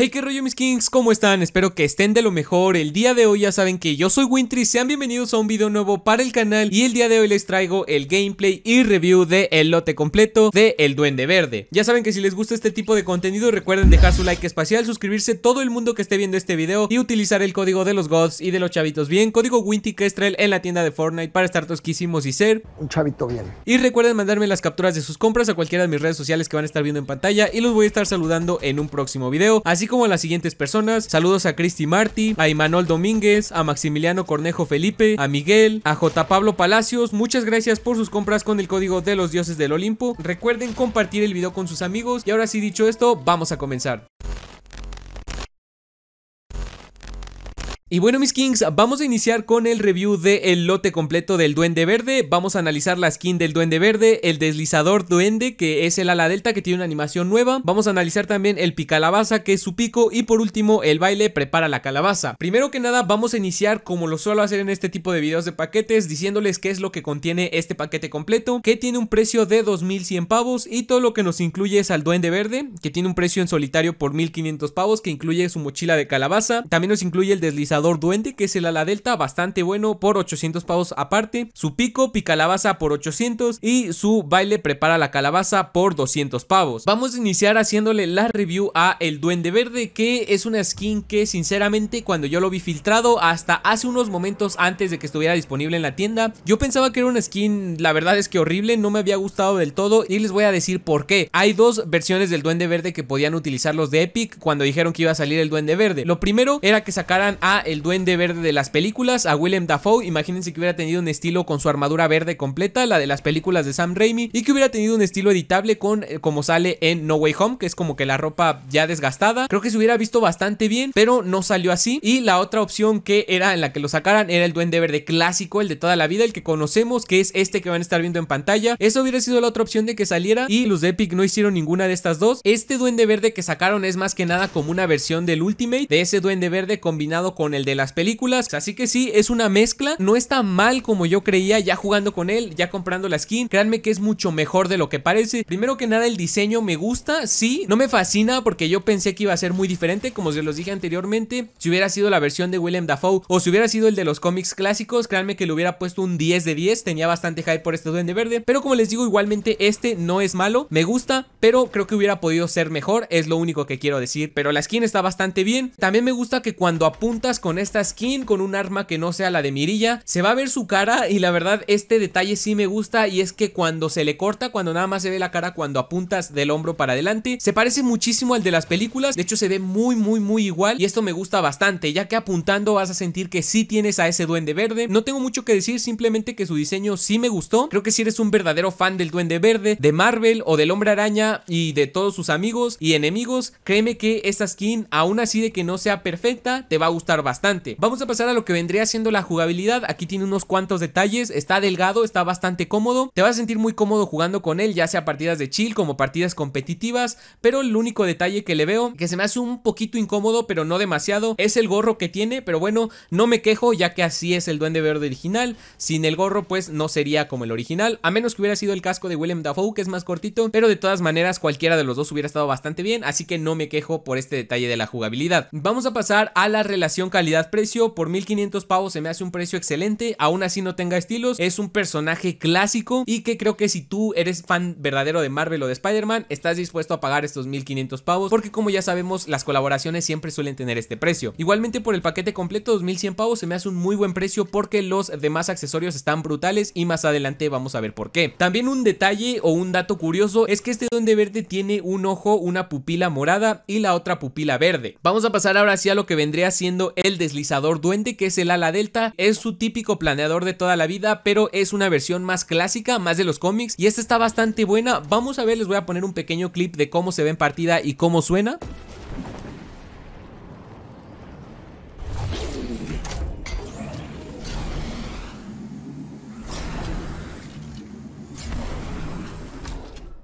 Hey, qué rollo mis kings, ¿cómo están? Espero que estén de lo mejor, el día de hoy ya saben que yo soy Wintry, sean bienvenidos a un video nuevo para el canal y el día de hoy les traigo el gameplay y review de el lote completo de El Duende Verde. Ya saben que si les gusta este tipo de contenido recuerden dejar su like espacial, suscribirse todo el mundo que esté viendo este video y utilizar el código de los gods y de los chavitos bien, código Wintry Kestrel en la tienda de Fortnite para estar tosquísimos y ser un chavito bien. Y recuerden mandarme las capturas de sus compras a cualquiera de mis redes sociales que van a estar viendo en pantalla y los voy a estar saludando en un próximo video, así como a las siguientes personas. Saludos a Cristi Marty a Imanol Domínguez, a Maximiliano Cornejo Felipe, a Miguel, a J. Pablo Palacios. Muchas gracias por sus compras con el código de los dioses del Olimpo. Recuerden compartir el video con sus amigos. Y ahora sí dicho esto, vamos a comenzar. Y bueno mis kings, vamos a iniciar con el review del lote completo del Duende Verde, vamos a analizar la skin del Duende Verde, el deslizador Duende que es el ala delta que tiene una animación nueva, vamos a analizar también el picalabaza que es su pico y por último el baile prepara la calabaza. Primero que nada vamos a iniciar como lo suelo hacer en este tipo de videos de paquetes diciéndoles qué es lo que contiene este paquete completo que tiene un precio de 2100 pavos y todo lo que nos incluye es al Duende Verde que tiene un precio en solitario por 1500 pavos que incluye su mochila de calabaza, también nos incluye el deslizador duende, que es el ala delta, bastante bueno, por 800 pavos aparte. Su pico pica calabaza por 800 y su baile prepara la calabaza por 200 pavos. Vamos a iniciar haciéndole la review a el duende verde, que es una skin que sinceramente cuando yo lo vi filtrado hasta hace unos momentos antes de que estuviera disponible en la tienda, yo pensaba que era una skin, la verdad es que horrible, no me había gustado del todo y les voy a decir por qué. Hay dos versiones del duende verde que podían utilizar los de Epic cuando dijeron que iba a salir el duende verde. Lo primero era que sacaran a el duende verde de las películas, a William Dafoe, imagínense que hubiera tenido un estilo con su armadura verde completa, la de las películas de Sam Raimi, y que hubiera tenido un estilo editable con eh, como sale en No Way Home, que es como que la ropa ya desgastada. Creo que se hubiera visto bastante bien, pero no salió así. Y la otra opción que era en la que lo sacaran era el duende verde clásico, el de toda la vida, el que conocemos, que es este que van a estar viendo en pantalla. Eso hubiera sido la otra opción de que saliera y los de Epic no hicieron ninguna de estas dos. Este duende verde que sacaron es más que nada como una versión del Ultimate, de ese duende verde combinado con el el de las películas. Así que sí, es una mezcla. No está mal como yo creía, ya jugando con él, ya comprando la skin. Créanme que es mucho mejor de lo que parece. Primero que nada, el diseño me gusta, sí. No me fascina porque yo pensé que iba a ser muy diferente, como se los dije anteriormente. Si hubiera sido la versión de William Dafoe o si hubiera sido el de los cómics clásicos, créanme que le hubiera puesto un 10 de 10. Tenía bastante hype por este Duende Verde. Pero como les digo, igualmente este no es malo. Me gusta, pero creo que hubiera podido ser mejor. Es lo único que quiero decir. Pero la skin está bastante bien. También me gusta que cuando apuntas con esta skin, con un arma que no sea la de mirilla. Se va a ver su cara y la verdad este detalle sí me gusta y es que cuando se le corta, cuando nada más se ve la cara cuando apuntas del hombro para adelante, se parece muchísimo al de las películas. De hecho se ve muy muy muy igual y esto me gusta bastante ya que apuntando vas a sentir que sí tienes a ese duende verde. No tengo mucho que decir, simplemente que su diseño sí me gustó. Creo que si eres un verdadero fan del duende verde, de Marvel o del hombre araña y de todos sus amigos y enemigos, créeme que esta skin aún así de que no sea perfecta te va a gustar bastante. Vamos a pasar a lo que vendría siendo la jugabilidad. Aquí tiene unos cuantos detalles. Está delgado, está bastante cómodo. Te vas a sentir muy cómodo jugando con él, ya sea partidas de chill como partidas competitivas. Pero el único detalle que le veo, que se me hace un poquito incómodo, pero no demasiado, es el gorro que tiene. Pero bueno, no me quejo, ya que así es el Duende Verde original. Sin el gorro, pues no sería como el original. A menos que hubiera sido el casco de William Dafoe, que es más cortito. Pero de todas maneras, cualquiera de los dos hubiera estado bastante bien. Así que no me quejo por este detalle de la jugabilidad. Vamos a pasar a la relación calidad precio por 1500 pavos se me hace un precio excelente, aún así no tenga estilos, es un personaje clásico y que creo que si tú eres fan verdadero de Marvel o de Spider-Man, estás dispuesto a pagar estos 1500 pavos, porque como ya sabemos, las colaboraciones siempre suelen tener este precio. Igualmente por el paquete completo, 2100 pavos se me hace un muy buen precio porque los demás accesorios están brutales y más adelante vamos a ver por qué. También un detalle o un dato curioso es que este duende verde tiene un ojo, una pupila morada y la otra pupila verde. Vamos a pasar ahora sí a lo que vendría siendo el deslizador duende que es el ala delta, es su típico planeador de toda la vida, pero es una versión más clásica, más de los cómics y esta está bastante buena, vamos a ver, les voy a poner un pequeño clip de cómo se ve en partida y cómo suena.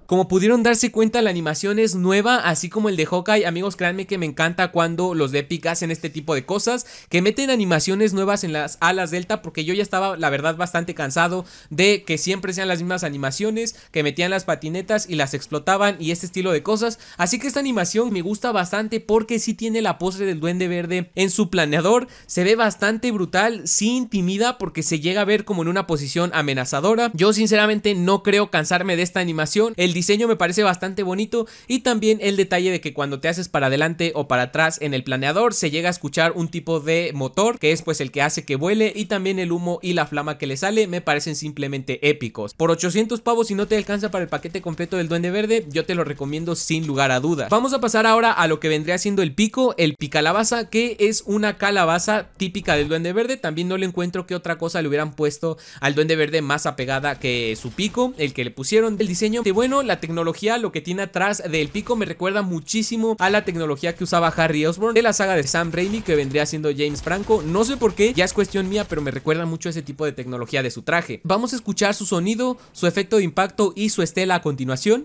Como pudieron darse cuenta, la animación es nueva, así como el de Hawkeye. Amigos, créanme que me encanta cuando los de Epic hacen este tipo de cosas, que meten animaciones nuevas en las alas Delta, porque yo ya estaba, la verdad, bastante cansado de que siempre sean las mismas animaciones, que metían las patinetas y las explotaban y este estilo de cosas. Así que esta animación me gusta bastante porque sí tiene la postre del duende verde en su planeador. Se ve bastante brutal, sí intimida porque se llega a ver como en una posición amenazadora. Yo sinceramente no creo cansarme de esta animación. El diseño me parece bastante bonito y también el detalle de que cuando te haces para adelante o para atrás en el planeador se llega a escuchar un tipo de motor que es pues el que hace que vuele y también el humo y la flama que le sale me parecen simplemente épicos. Por 800 pavos si no te alcanza para el paquete completo del Duende Verde yo te lo recomiendo sin lugar a dudas. Vamos a pasar ahora a lo que vendría siendo el pico, el picalabaza que es una calabaza típica del Duende Verde. También no le encuentro que otra cosa le hubieran puesto al Duende Verde más apegada que su pico, el que le pusieron. El diseño de bueno la tecnología, lo que tiene atrás del pico me recuerda muchísimo a la tecnología que usaba Harry Osborn de la saga de Sam Raimi que vendría siendo James Franco. No sé por qué, ya es cuestión mía, pero me recuerda mucho ese tipo de tecnología de su traje. Vamos a escuchar su sonido, su efecto de impacto y su estela a continuación.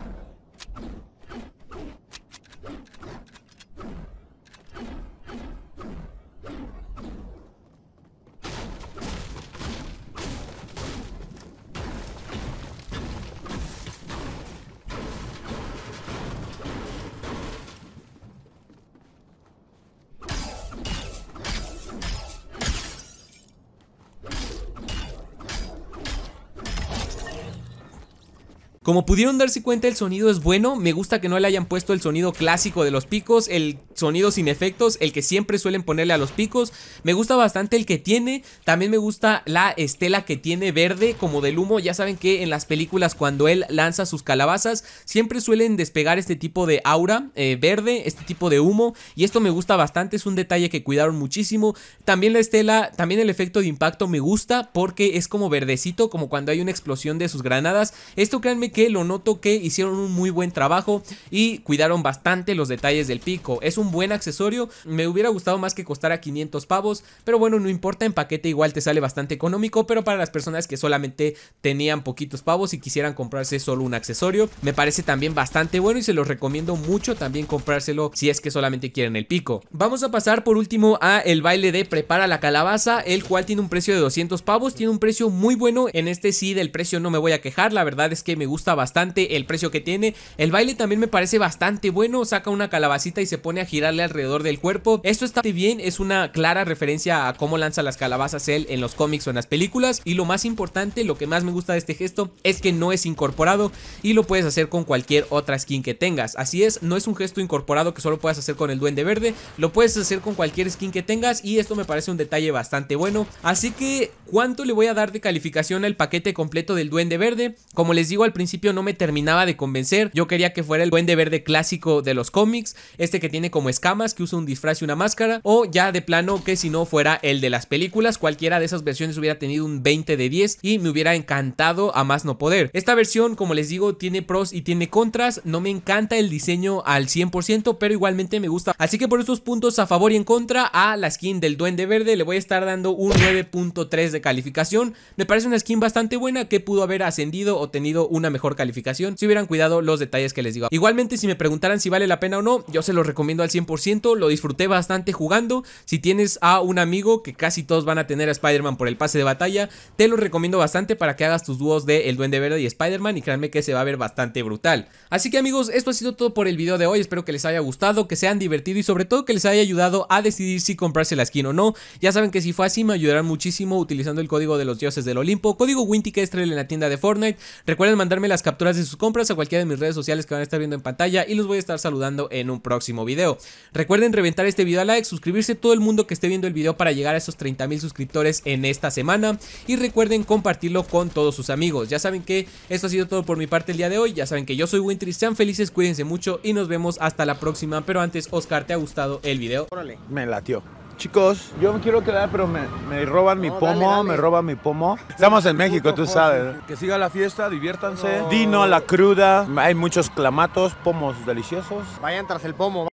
Como pudieron darse cuenta el sonido es bueno, me gusta que no le hayan puesto el sonido clásico de los picos, el sonido sin efectos, el que siempre suelen ponerle a los picos, me gusta bastante el que tiene, también me gusta la estela que tiene verde como del humo, ya saben que en las películas cuando él lanza sus calabazas siempre suelen despegar este tipo de aura eh, verde, este tipo de humo y esto me gusta bastante, es un detalle que cuidaron muchísimo, también la estela, también el efecto de impacto me gusta porque es como verdecito, como cuando hay una explosión de sus granadas, esto créanme que lo noto que hicieron un muy buen trabajo y cuidaron bastante los detalles del pico. Es un buen accesorio, me hubiera gustado más que costara 500 pavos, pero bueno, no importa, en paquete igual te sale bastante económico, pero para las personas que solamente tenían poquitos pavos y quisieran comprarse solo un accesorio, me parece también bastante bueno y se los recomiendo mucho también comprárselo si es que solamente quieren el pico. Vamos a pasar por último a el baile de prepara la calabaza, el cual tiene un precio de 200 pavos, tiene un precio muy bueno, en este sí del precio no me voy a quejar, la verdad es que me gusta gusta bastante el precio que tiene. El baile también me parece bastante bueno, saca una calabacita y se pone a girarle alrededor del cuerpo. Esto está bien, es una clara referencia a cómo lanza las calabazas él en los cómics o en las películas. Y lo más importante, lo que más me gusta de este gesto es que no es incorporado y lo puedes hacer con cualquier otra skin que tengas. Así es, no es un gesto incorporado que solo puedas hacer con el duende verde, lo puedes hacer con cualquier skin que tengas y esto me parece un detalle bastante bueno. Así que, ¿cuánto le voy a dar de calificación al paquete completo del duende verde? Como les digo al principio, no me terminaba de convencer. Yo quería que fuera el Duende Verde clásico de los cómics, este que tiene como escamas, que usa un disfraz y una máscara, o ya de plano que si no fuera el de las películas, cualquiera de esas versiones hubiera tenido un 20 de 10 y me hubiera encantado a más no poder. Esta versión, como les digo, tiene pros y tiene contras, no me encanta el diseño al 100%, pero igualmente me gusta. Así que por estos puntos a favor y en contra a la skin del Duende Verde le voy a estar dando un 9.3 de calificación. Me parece una skin bastante buena que pudo haber ascendido o tenido una mejor mejor calificación si hubieran cuidado los detalles que les digo. Igualmente, si me preguntaran si vale la pena o no, yo se los recomiendo al 100%, lo disfruté bastante jugando. Si tienes a un amigo, que casi todos van a tener a Spider-Man por el pase de batalla, te lo recomiendo bastante para que hagas tus dúos de El Duende Verde y Spider-Man y créanme que se va a ver bastante brutal. Así que amigos, esto ha sido todo por el video de hoy, espero que les haya gustado, que sean divertidos divertido y sobre todo que les haya ayudado a decidir si comprarse la skin o no. Ya saben que si fue así me ayudarán muchísimo utilizando el código de los dioses del Olimpo, código Winty que en la tienda de Fortnite. Recuerden mandarme las capturas de sus compras a cualquiera de mis redes sociales que van a estar viendo en pantalla y los voy a estar saludando en un próximo video. Recuerden reventar este video a like, suscribirse todo el mundo que esté viendo el video para llegar a esos 30 mil suscriptores en esta semana y recuerden compartirlo con todos sus amigos. Ya saben que esto ha sido todo por mi parte el día de hoy, ya saben que yo soy Wintry, sean felices, cuídense mucho y nos vemos hasta la próxima, pero antes Oscar, ¿te ha gustado el video? me latió. Chicos, yo me quiero quedar, pero me, roban mi pomo, me roban mi pomo. Estamos en México, tú sabes. Que siga la fiesta, diviértanse. Vino a la cruda. Hay muchos clamatos, pomos deliciosos. Vayan tras el pomo.